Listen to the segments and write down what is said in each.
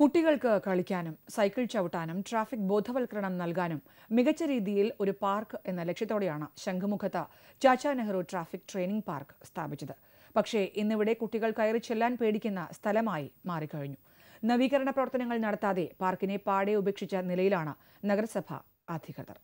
കുട്ടികൾക്ക് കളിക്കാനും cycle ചവിട്ടാനും traffic ബോധവൽക്കരണം നൽകാനും മികച്ച രീതിയിൽ ഒരു പാർക്ക് എന്ന ലക്ഷ്യത്തോടെയാണ് ശംഖുമുഖത്ത് Chacha Nehru traffic training park സ്ഥാപിച്ചത് പക്ഷേ ഇന്നിവിടെ കുട്ടികൾ കയറി ചെല്ലാൻ പേടിക്കുന്ന സ്ഥലമായി മാറിക്കഴിഞ്ഞു നവീകരണ പ്രവർത്തനങ്ങൾ നടത്താതെ പാർക്കിനെ പാടെ ഉപേക്ഷിച്ച നിലയിലാണ് നഗരസഭ അധികൃതർ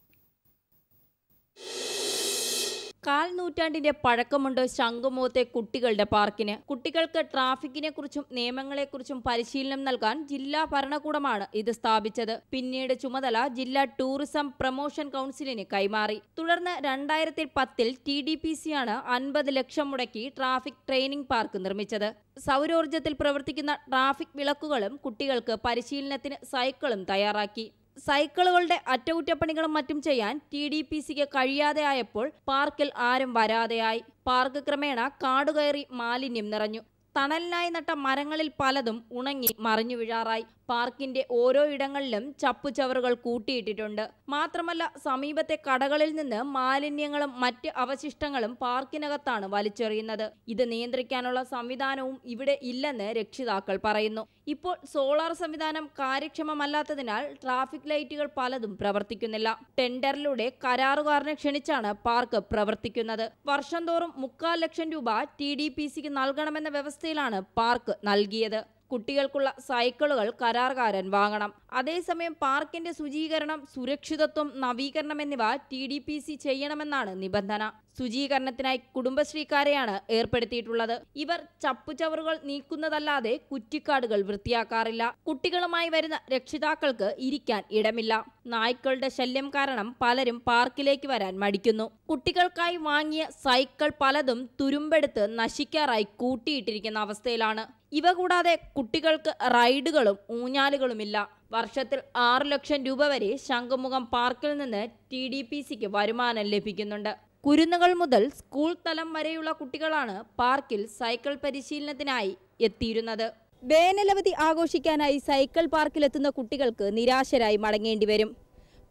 കാൽ നൂറ്റാണ്ടിന്റെ പഴക്കമുണ്ട് ശംഖുമുഖത്തെ കുട്ടികളുടെ പാർക്കിന് കുട്ടികൾക്ക് ട്രാഫിക്കിനെ കുറിച്ചും നിയമങ്ങളെക്കുറിച്ചും പരിശീലനം നൽകാൻ ജില്ലാ ഭരണകൂടമാണ് ഇത് സ്ഥാപിച്ചത് പിന്നീട് ചുമതല ജില്ലാ ടൂറിസം പ്രൊമോഷൻ കൗൺസിലിന് കൈമാറി തുടർന്ന് രണ്ടായിരത്തി പത്തിൽ ടി ഡി പി ആണ് അൻപത് ലക്ഷം മുടക്കി ട്രാഫിക് ട്രെയിനിംഗ് പാർക്ക് നിർമ്മിച്ചത് സൗരോർജ്ജത്തിൽ പ്രവർത്തിക്കുന്ന ട്രാഫിക് വിളക്കുകളും കുട്ടികൾക്ക് പരിശീലനത്തിന് സൈക്കിളും തയ്യാറാക്കി സൈക്കിളുകളുടെ അറ്റകുറ്റപ്പണികളും മറ്റും ചെയ്യാൻ ടി ഡി പി സിക്ക് കഴിയാതെയായപ്പോൾ പാർക്കിൽ ആരും വരാതെയായി പാർക്ക് ക്രമേണ കാടുകയറി മാലിന്യം നിറഞ്ഞു തണലിനായി നട്ട മരങ്ങളിൽ പലതും ഉണങ്ങി മറിഞ്ഞു വീഴാറായി പാർക്കിന്റെ ഓരോ ഇടങ്ങളിലും ചപ്പുചവറുകൾ കൂട്ടിയിട്ടിട്ടുണ്ട് മാത്രമല്ല സമീപത്തെ കടകളിൽ നിന്ന് മാലിന്യങ്ങളും മറ്റ് അവശിഷ്ടങ്ങളും പാർക്കിനകത്താണ് വലിച്ചെറിയുന്നത് ഇത് നിയന്ത്രിക്കാനുള്ള സംവിധാനവും ഇവിടെ ഇല്ലെന്ന് രക്ഷിതാക്കൾ പറയുന്നു ഇപ്പോൾ സോളാർ സംവിധാനം കാര്യക്ഷമമല്ലാത്തതിനാൽ ട്രാഫിക് ലൈറ്റുകൾ പലതും പ്രവർത്തിക്കുന്നില്ല ടെൻഡറിലൂടെ കരാറുകാരനെ ക്ഷണിച്ചാണ് പാർക്ക് പ്രവർത്തിക്കുന്നത് വർഷം തോറും മുക്കാൽ ലക്ഷം രൂപ ടി ഡി പി സിക്ക് നൽകണമെന്ന വ്യവസ്ഥയിലാണ് പാർക്ക് നൽകിയത് കുട്ടികൾക്കുള്ള സൈക്കിളുകൾ കരാറുകാരൻ വാങ്ങണം അതേസമയം പാർക്കിന്റെ ശുചീകരണം സുരക്ഷിതത്വം നവീകരണം എന്നിവ ടി ഡി പി സി ചെയ്യണമെന്നാണ് നിബന്ധന ശുചീകരണത്തിനായി കുടുംബശ്രീക്കാരെയാണ് ഏർപ്പെടുത്തിയിട്ടുള്ളത് ഇവർ ചപ്പുചവറുകൾ നീക്കുന്നതല്ലാതെ കുറ്റിക്കാടുകൾ വൃത്തിയാക്കാറില്ല കുട്ടികളുമായി വരുന്ന രക്ഷിതാക്കൾക്ക് ഇരിക്കാൻ ഇടമില്ല നായ്ക്കളുടെ ശല്യം കാരണം പലരും പാർക്കിലേക്ക് വരാൻ മടിക്കുന്നു കുട്ടികൾക്കായി വാങ്ങിയ സൈക്കിൾ പലതും തുരുമ്പെടുത്ത് നശിക്കാറായി കൂട്ടിയിട്ടിരിക്കുന്ന അവസ്ഥയിലാണ് ഇവ കൂടാതെ കുട്ടികൾക്ക് റൈഡുകളും ഊഞ്ഞാലുകളുമില്ല വർഷത്തിൽ ആറ് ലക്ഷം രൂപ വരെ ശംഖുമുഖം പാർക്കിൽ നിന്ന് ടി ഡി പി സിക്ക് വരുമാനം ലഭിക്കുന്നുണ്ട് കുരുന്നുകൾ മുതൽ സ്കൂൾ തലം വരെയുള്ള കുട്ടികളാണ് പാർക്കിൽ സൈക്കിൾ പരിശീലനത്തിനായി എത്തിയിരുന്നത് വേനലവധി ആഘോഷിക്കാനായി സൈക്കിൾ പാർക്കിലെത്തുന്ന കുട്ടികൾക്ക് നിരാശരായി മടങ്ങേണ്ടി വരും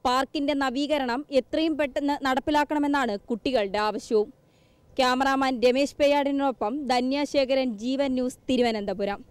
പാർക്കിന്റെ നവീകരണം എത്രയും പെട്ടെന്ന് നടപ്പിലാക്കണമെന്നാണ് കുട്ടികളുടെ ആവശ്യവും ക്യാമറാമാൻ രമേശ് പെയ്യാടിനൊപ്പം ധന്യശേഖരൻ ജീവൻ ന്യൂസ് തിരുവനന്തപുരം